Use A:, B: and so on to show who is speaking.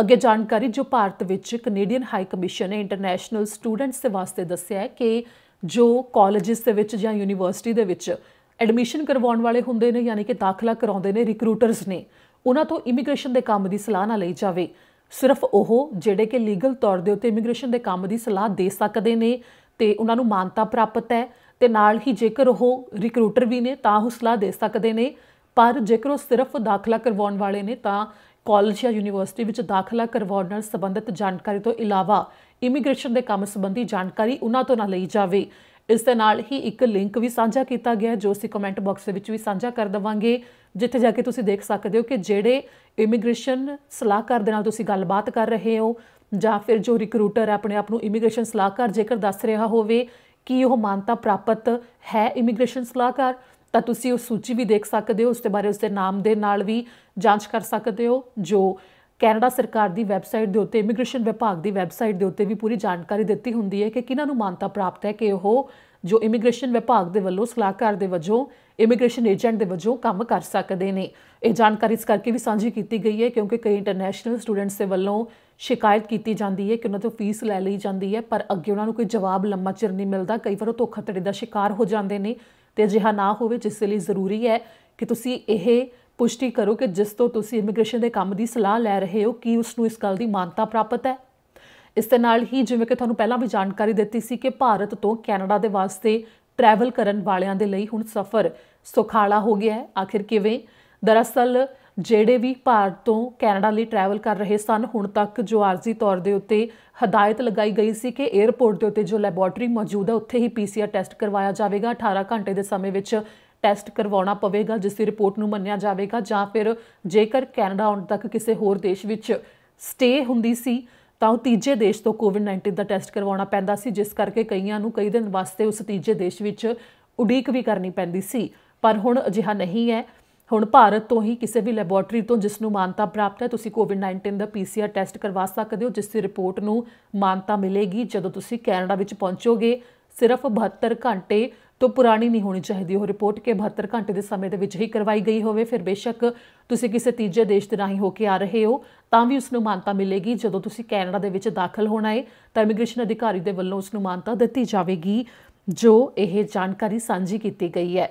A: ਅੱਗੇ ਜਾਣਕਾਰੀ ਜੋ ਭਾਰਤ ਵਿੱਚ ਕੈਨੇਡੀਅਨ ਹਾਈ ਕਮਿਸ਼ਨ ਨੇ ਇੰਟਰਨੈਸ਼ਨਲ ਸਟੂਡੈਂਟਸ ਦੇ ਵਾਸਤੇ ਦੱਸਿਆ ਹੈ ਕਿ ਜੋ ਕਾਲਜਸ ਦੇ ਵਿੱਚ ਜਾਂ ਯੂਨੀਵਰਸਿਟੀ ਦੇ ਵਿੱਚ ਐਡਮਿਸ਼ਨ ਕਰਵਾਉਣ ਵਾਲੇ ਹੁੰਦੇ ਨੇ ਯਾਨੀ ਕਿ ਦਾਖਲਾ ਕਰਾਉਂਦੇ ਨੇ ਰਿਕਰੂਟਰਸ ਨੇ ਉਹਨਾਂ ਤੋਂ ਇਮੀਗ੍ਰੇਸ਼ਨ ਦੇ ਕੰਮ ਦੀ ਸਲਾਹ ਨਾ ਲਈ ਜਾਵੇ ਸਿਰਫ ਉਹ ਜਿਹੜੇ ਕਿ ਲੀਗਲ ਤੌਰ ਦੇ ਉੱਤੇ ਇਮੀਗ੍ਰੇਸ਼ਨ ਦੇ ਕੰਮ ਦੀ ਸਲਾਹ ਦੇ ਸਕਦੇ ਨੇ ਤੇ ਉਹਨਾਂ ਨੂੰ ਮਾਨਤਾ ਪ੍ਰਾਪਤ ਹੈ ਤੇ ਨਾਲ ਹੀ ਜੇਕਰ ਉਹ ਰਿਕਰੂਟਰ ਵੀ ਨੇ ਤਾਂ ਉਹ ਸਲਾਹ ਦੇ ਸਕਦੇ ਨੇ ਪਰ ਜੇਕਰ ਉਹ ਸਿਰਫ ਦਾਖਲਾ ਕਰਵਾਉਣ ਵਾਲੇ ਨੇ ਤਾਂ ਕਾਲਜ ਜਾਂ ਯੂਨੀਵਰਸਿਟੀ ਵਿੱਚ ਦਾਖਲਾ ਕਰਵਾਉਣ ਨਾਲ ਸੰਬੰਧਿਤ ਜਾਣਕਾਰੀ ਤੋਂ ਇਲਾਵਾ ਇਮੀਗ੍ਰੇਸ਼ਨ ਦੇ ਕੰਮ ਸੰਬੰਧੀ ਜਾਣਕਾਰੀ ਉਹਨਾਂ ਤੋਂ ਨਾ ਲਈ ਜਾਵੇ ਇਸ ਦੇ ਨਾਲ ਹੀ ਇੱਕ ਲਿੰਕ ਵੀ ਸਾਂਝਾ ਕੀਤਾ ਗਿਆ ਜੋ ਅਸੀਂ ਕਮੈਂਟ ਬਾਕਸ ਦੇ ਵਿੱਚ ਵੀ ਸਾਂਝਾ ਕਰ ਦਵਾਂਗੇ ਜਿੱਥੇ ਜਾ ਕੇ ਤੁਸੀਂ ਦੇਖ ਸਕਦੇ ਹੋ ਕਿ ਜਿਹੜੇ ਇਮੀਗ੍ਰੇਸ਼ਨ ਸਲਾਹਕਾਰ ਦੇ ਨਾਲ ਤੁਸੀਂ ਗੱਲਬਾਤ ਕਰ ਰਹੇ ਹੋ ਜਾਂ ਫਿਰ ਜੋ ਰਿਕਰੂਟਰ ਆਪਣੇ ਆਪ ਨੂੰ ਇਮੀਗ੍ਰੇਸ਼ਨ ਸਲਾਹਕਾਰ ਜੇਕਰ ਦੱਸ ਰਿਹਾ ਹੋਵੇ ਕਿ ਉਹ ਮਾਨਤਾ ਪ੍ਰਾਪਤ ਹੈ ਇਮੀਗ੍ਰੇਸ਼ਨ ਸਲਾਹਕਾਰ ਤਾਂ ਤੁਸੀਂ ਉਹ ਸੂਚੀ ਵੀ ਦੇਖ ਸਕਦੇ ਹੋ ਉਸ ਦੇ ਬਾਰੇ ਉਸ ਦੇ ਨਾਮ ਦੇ ਨਾਲ ਵੀ ਜਾਂਚ ਕਰ ਸਕਦੇ ਹੋ ਜੋ ਕੈਨੇਡਾ ਸਰਕਾਰ ਦੀ ਵੈਬਸਾਈਟ ਦੇ ਉੱਤੇ ਇਮੀਗ੍ਰੇਸ਼ਨ ਵਿਭਾਗ ਦੀ ਵੈਬਸਾਈਟ ਦੇ ਉੱਤੇ ਵੀ ਪੂਰੀ ਜਾਣਕਾਰੀ ਦਿੱਤੀ ਹੁੰਦੀ ਹੈ ਕਿ ਕਿਹਨਾਂ ਨੂੰ ਮਾਨਤਾ ਪ੍ਰਾਪਤ ਹੈ ਕਿ ਉਹ ਜੋ ਇਮੀਗ੍ਰੇਸ਼ਨ ਵਿਭਾਗ ਦੇ ਵੱਲੋਂ ਸਲਾਹਕਾਰ ਦੇ ਵਜੋਂ ਇਮੀਗ੍ਰੇਸ਼ਨ ਏਜੰਟ ਦੇ ਵਜੋਂ ਕੰਮ ਕਰ ਸਕਦੇ ਨੇ ਇਹ ਜਾਣਕਾਰੀ ਇਸ ਕਰਕੇ ਵੀ ਸਾਂਝੀ ਕੀਤੀ ਗਈ ਹੈ ਕਿਉਂਕਿ ਕਈ ਇੰਟਰਨੈਸ਼ਨਲ ਸਟੂਡੈਂਟਸ ਦੇ ਵੱਲੋਂ ਸ਼ਿਕਾਇਤ ਕੀਤੀ ਜਾਂਦੀ ਹੈ ਕਿ ਉਹਨਾਂ ਤੋਂ ਫੀਸ ਲੈ ਲਈ ਜਾਂਦੀ ਹੈ ਪਰ ਅੱਗੇ ਉਹਨਾਂ ਨੂੰ ਕੋਈ ਜਵਾਬ ਲੰਮਾ ਚਿਰ ਨਹੀਂ ਮਿਲਦਾ ਕਈ ਵਾਰ ਉਹ ਧੋਖਾਧੜੀ ਦਾ ਸ਼ਿਕਾਰ ਹੋ ਜਾਂਦੇ ਨੇ ਤੇ ਅਜਿਹਾ ਨਾ ਹੋਵੇ ਜਿਸ ਲਈ ਜ਼ਰੂਰੀ ਹੈ ਕਿ ਤੁਸੀਂ ਇਹ ਪੁਸ਼ਟੀ ਕਰੋ ਕਿ ਜਿਸ ਤੋਂ ਤੁਸੀਂ ਇਮੀਗ੍ਰੇਸ਼ਨ ਦੇ ਕੰਮ ਦੀ ਸਲਾਹ ਲੈ ਰਹੇ ਹੋ ਕਿ ਉਸ ਨੂੰ ਇਸ ਗੱਲ ਦੀ ਮਾਨਤਾ ਪ੍ਰਾਪਤ ਹੈ ਇਸ ਦੇ ਨਾਲ ਹੀ ਜਿਵੇਂ ਕਿ ਤੁਹਾਨੂੰ ਪਹਿਲਾਂ ਵੀ ਜਾਣਕਾਰੀ ਦਿੱਤੀ ਸੀ ਕਿ ਭਾਰਤ ਤੋਂ ਕੈਨੇਡਾ ਦੇ ਵਾਸਤੇ ਟਰੈਵਲ ਕਰਨ ਵਾਲਿਆਂ ਦੇ ਲਈ ਹੁਣ ਸਫ਼ਰ ਸੁਖਾਲਾ ਹੋ ਗਿਆ ਹੈ ਆਖਿਰ ਕਿਵੇਂ ਦਰਅਸਲ ਜਿਹੜੇ ਵੀ ਭਾਰਤ ਤੋਂ ਕੈਨੇਡਾ ਲਈ ਟਰੈਵਲ ਕਰ ਰਹੇ ਸਨ ਹੁਣ ਤੱਕ ਜੋ ਆਰਜ਼ੀ ਤੌਰ ਦੇ ਉੱਤੇ ਹਦਾਇਤ ਲਗਾਈ ਗਈ ਸੀ ਕਿ 에어ਪੋਰਟ ਦੇ ਉੱਤੇ ਜੋ ਲੈਬੋਰਟਰੀ ਮੌਜੂਦ ਹੈ ਉੱਥੇ ਹੀ ਪੀਸੀਆਰ ਟੈਸਟ ਕਰਵਾਇਆ ਜਾਵੇਗਾ 18 ਘੰਟੇ ਦੇ ਸਮੇਂ ਵਿੱਚ ਟੈਸਟ ਕਰਵਾਉਣਾ ਪਵੇਗਾ ਜਿਸ ਦੀ ਰਿਪੋਰਟ ਨੂੰ ਮੰਨਿਆ ਜਾਵੇਗਾ ਜਾਂ ਫਿਰ ਜੇਕਰ ਕੈਨੇਡਾ ਆਉਣ ਤੱਕ ਕਿਸੇ ਹੋਰ ਦੇਸ਼ ਵਿੱਚ ਸਟੇ ਹੁੰਦੀ ਸੀ ਤਾਂ ਉਹ ਤੀਜੇ ਦੇਸ਼ ਤੋਂ ਕੋਵਿਡ-19 ਦਾ ਟੈਸਟ ਕਰਵਾਉਣਾ ਪੈਂਦਾ ਸੀ ਜਿਸ ਕਰਕੇ ਕਈਆਂ ਨੂੰ ਕਈ ਦਿਨ ਵਾਸਤੇ ਉਸ ਤੀਜੇ ਦੇਸ਼ ਵਿੱਚ ਉਡੀਕ ਵੀ ਕਰਨੀ ਪੈਂਦੀ ਸੀ ਪਰ ਹੁਣ ਅਜਿਹਾ ਨਹੀਂ ਹੈ ਹੁਣ ਭਾਰਤ ਤੋਂ ਹੀ ਕਿਸੇ ਵੀ ਲੈਬੋਰਟਰੀ ਤੋਂ ਜਿਸ ਨੂੰ ਮਾਨਤਾ ਪ੍ਰਾਪਤ ਹੈ ਤੁਸੀਂ ਕੋਵਿਡ-19 ਦਾ ਪੀਸੀਆਰ ਟੈਸਟ ਕਰਵਾ ਸਕਦੇ ਹੋ ਜਿਸ ਦੀ ਰਿਪੋਰਟ ਨੂੰ ਮਾਨਤਾ ਮਿਲੇਗੀ ਜਦੋਂ ਤੁਸੀਂ ਕੈਨੇਡਾ ਵਿੱਚ ਪਹੁੰਚੋਗੇ ਸਿਰਫ 72 ਘੰਟੇ ਤੋਂ ਪੁਰਾਣੀ ਨਹੀਂ ਹੋਣੀ ਚਾਹੀਦੀ ਉਹ ਰਿਪੋਰਟ ਕਿ 72 ਘੰਟੇ ਦੇ ਸਮੇਂ ਦੇ ਵਿੱਚ ਹੀ ਕਰਵਾਈ ਗਈ ਹੋਵੇ ਫਿਰ ਬੇਸ਼ੱਕ ਤੁਸੀਂ ਕਿਸੇ ਤੀਜੇ ਦੇਸ਼ ਦੇ ਰਾਹੀਂ ਹੋ ਕੇ ਆ ਰਹੇ ਹੋ ਤਾਂ ਵੀ ਉਸ ਨੂੰ ਮਾਨਤਾ ਮਿਲੇਗੀ ਜਦੋਂ ਤੁਸੀਂ ਕੈਨੇਡਾ ਦੇ ਵਿੱਚ ਦਾਖਲ ਹੋਣਾ ਹੈ ਤਾਂ ਇਮੀਗ੍ਰੇਸ਼ਨ ਅਧਿਕਾਰੀ ਦੇ ਵੱਲੋਂ ਉਸ ਨੂੰ ਮਾਨਤਾ ਦਿੱਤੀ ਜਾਵੇਗੀ ਜੋ ਇਹ ਜਾਣਕਾਰੀ ਸਾਂਝੀ ਕੀਤੀ ਗਈ ਹੈ